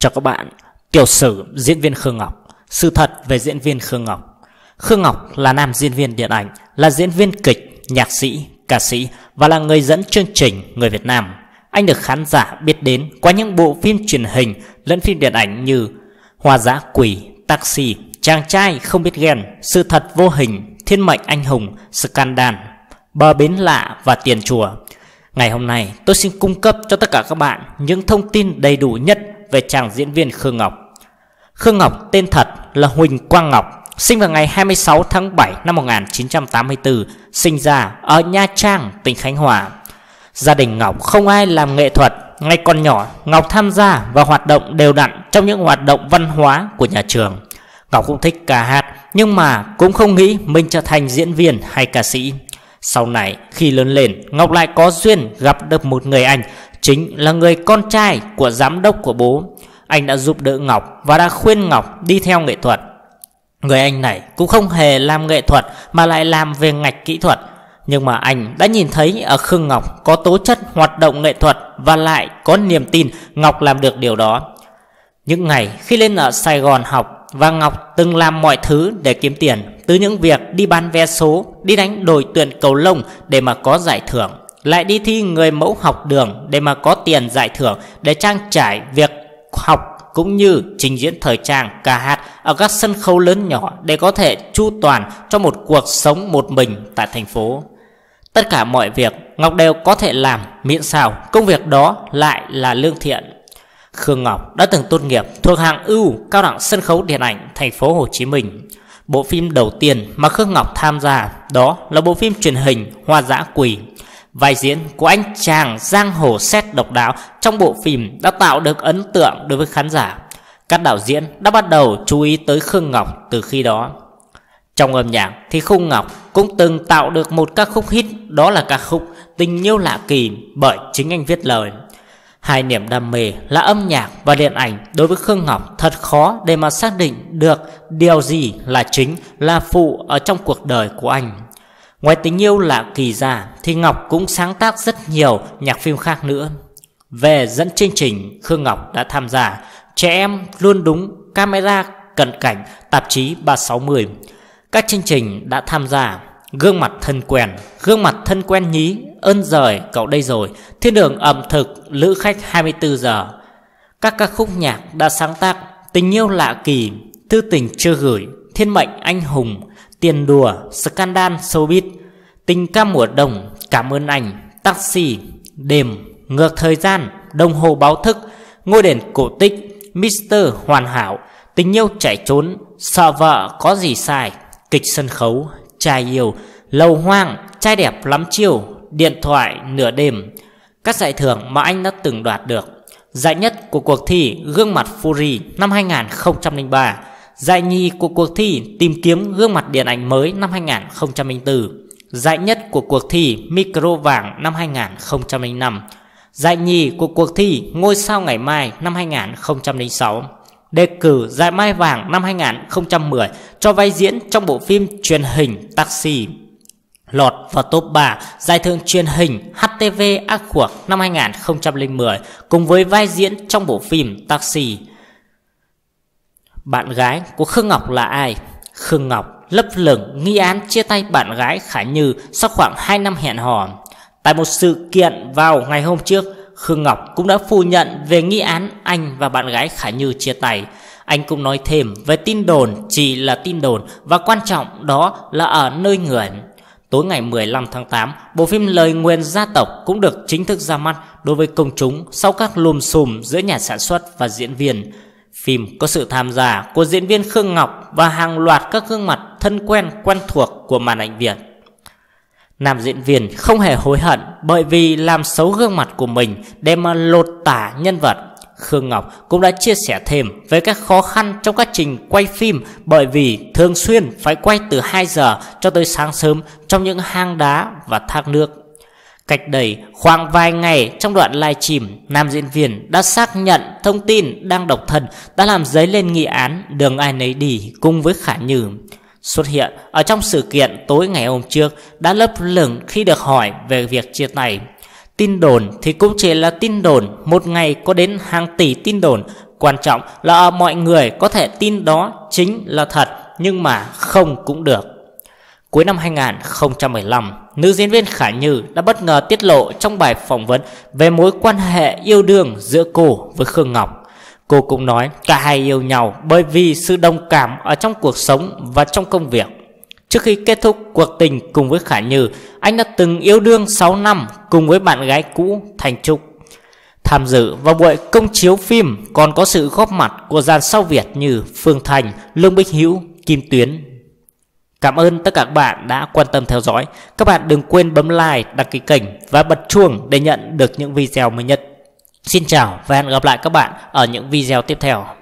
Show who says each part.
Speaker 1: cho các bạn, tiểu sử diễn viên Khương Ngọc Sự thật về diễn viên Khương Ngọc Khương Ngọc là nam diễn viên điện ảnh, là diễn viên kịch, nhạc sĩ, ca sĩ và là người dẫn chương trình người Việt Nam Anh được khán giả biết đến qua những bộ phim truyền hình lẫn phim điện ảnh như Hoa giá quỷ, Taxi, Chàng trai không biết ghen, Sự thật vô hình, Thiên mệnh anh hùng, Scandal, Bờ bến lạ và Tiền chùa Ngày hôm nay tôi xin cung cấp cho tất cả các bạn những thông tin đầy đủ nhất về chàng diễn viên Khương Ngọc. Khương Ngọc tên thật là Huỳnh Quang Ngọc, sinh vào ngày 26 tháng 7 năm 1984, sinh ra ở Nha Trang, tỉnh Khánh Hòa. Gia đình Ngọc không ai làm nghệ thuật, ngay còn nhỏ Ngọc tham gia và hoạt động đều đặn trong những hoạt động văn hóa của nhà trường. Ngọc cũng thích ca hát nhưng mà cũng không nghĩ mình trở thành diễn viên hay ca sĩ. Sau này khi lớn lên Ngọc lại có duyên gặp được một người anh chính là người con trai của giám đốc của bố. Anh đã giúp đỡ Ngọc và đã khuyên Ngọc đi theo nghệ thuật. Người anh này cũng không hề làm nghệ thuật mà lại làm về ngạch kỹ thuật. Nhưng mà anh đã nhìn thấy ở Khương Ngọc có tố chất hoạt động nghệ thuật và lại có niềm tin Ngọc làm được điều đó. Những ngày khi lên ở Sài Gòn học và Ngọc từng làm mọi thứ để kiếm tiền từ những việc đi bán vé số, đi đánh đồi tuyển cầu lông để mà có giải thưởng lại đi thi người mẫu học đường để mà có tiền giải thưởng để trang trải việc học cũng như trình diễn thời trang ca hát ở các sân khấu lớn nhỏ để có thể chu toàn cho một cuộc sống một mình tại thành phố. Tất cả mọi việc Ngọc đều có thể làm miễn sao công việc đó lại là lương thiện. Khương Ngọc đã từng tốt nghiệp thuộc hạng ưu cao đẳng sân khấu điện ảnh thành phố Hồ Chí Minh. Bộ phim đầu tiên mà Khương Ngọc tham gia đó là bộ phim truyền hình Hoa Dã quỷ Vai diễn của anh chàng giang hồ xét độc đáo trong bộ phim đã tạo được ấn tượng đối với khán giả. Các đạo diễn đã bắt đầu chú ý tới Khương Ngọc từ khi đó. Trong âm nhạc thì Khương Ngọc cũng từng tạo được một ca khúc hit đó là ca khúc Tình yêu lạ kỳ bởi chính anh viết lời. Hai niềm đam mê là âm nhạc và điện ảnh đối với Khương Ngọc thật khó để mà xác định được điều gì là chính là phụ ở trong cuộc đời của anh. Ngoài tình yêu lạ kỳ giả thì Ngọc cũng sáng tác rất nhiều nhạc phim khác nữa. Về dẫn chương trình, Khương Ngọc đã tham gia Trẻ em luôn đúng, camera cận cảnh, tạp chí 360. Các chương trình đã tham gia Gương mặt thân quen, gương mặt thân quen nhí, ơn rời cậu đây rồi, thiên đường ẩm thực, lữ khách 24 giờ. Các ca khúc nhạc đã sáng tác Tình yêu lạ kỳ, Thư tình chưa gửi, Thiên mệnh anh hùng, tiền đùa, scandal showbiz, tình ca mùa đồng, cảm ơn ảnh, taxi, đêm, ngược thời gian, đồng hồ báo thức, ngôi đền cổ tích, Mr. Hoàn Hảo, tình yêu chạy trốn, sợ vợ có gì sai, kịch sân khấu, trai yêu, lầu hoang, trai đẹp lắm chiều, điện thoại nửa đêm. Các giải thưởng mà anh đã từng đoạt được. Giải nhất của cuộc thi Gương mặt Fury năm 2003 Giải nhì của cuộc thi Tìm kiếm gương mặt điện ảnh mới năm 2004 Giải nhất của cuộc thi Micro vàng năm 2005 Giải nhì của cuộc thi Ngôi sao ngày mai năm 2006 Đề cử giải mai vàng năm 2010 cho vai diễn trong bộ phim truyền hình Taxi Lọt vào top 3 giải thưởng truyền hình HTV Ác Khuộc năm 2010 cùng với vai diễn trong bộ phim Taxi bạn gái của Khương Ngọc là ai? Khương Ngọc lấp lửng nghi án chia tay bạn gái Khả Như sau khoảng 2 năm hẹn hò. Tại một sự kiện vào ngày hôm trước, Khương Ngọc cũng đã phủ nhận về nghi án anh và bạn gái Khả Như chia tay. Anh cũng nói thêm về tin đồn chỉ là tin đồn và quan trọng đó là ở nơi người. Tối ngày 15 tháng 8, bộ phim Lời Nguyên Gia Tộc cũng được chính thức ra mắt đối với công chúng sau các lùm xùm giữa nhà sản xuất và diễn viên. Phim có sự tham gia của diễn viên Khương Ngọc và hàng loạt các gương mặt thân quen quen thuộc của màn ảnh Việt. Nam diễn viên không hề hối hận bởi vì làm xấu gương mặt của mình để mà lột tả nhân vật. Khương Ngọc cũng đã chia sẻ thêm về các khó khăn trong quá trình quay phim bởi vì thường xuyên phải quay từ 2 giờ cho tới sáng sớm trong những hang đá và thác nước. Cách đây khoảng vài ngày trong đoạn live stream, nam diễn viên đã xác nhận thông tin đang độc thân đã làm giấy lên nghi án đường ai nấy đi cùng với Khả Như. Xuất hiện ở trong sự kiện tối ngày hôm trước đã lấp lửng khi được hỏi về việc chia tay. Tin đồn thì cũng chỉ là tin đồn, một ngày có đến hàng tỷ tin đồn. Quan trọng là mọi người có thể tin đó chính là thật nhưng mà không cũng được. Cuối năm 2015, nữ diễn viên Khả Như đã bất ngờ tiết lộ trong bài phỏng vấn về mối quan hệ yêu đương giữa cô với Khương Ngọc. Cô cũng nói cả hai yêu nhau bởi vì sự đồng cảm ở trong cuộc sống và trong công việc. Trước khi kết thúc cuộc tình cùng với Khả Như, anh đã từng yêu đương 6 năm cùng với bạn gái cũ Thành Trúc. Tham dự vào buổi công chiếu phim còn có sự góp mặt của dàn sao Việt như Phương Thành, Lương Bích Hữu, Kim Tuyến, Cảm ơn tất cả các bạn đã quan tâm theo dõi. Các bạn đừng quên bấm like, đăng ký kênh và bật chuông để nhận được những video mới nhất. Xin chào và hẹn gặp lại các bạn ở những video tiếp theo.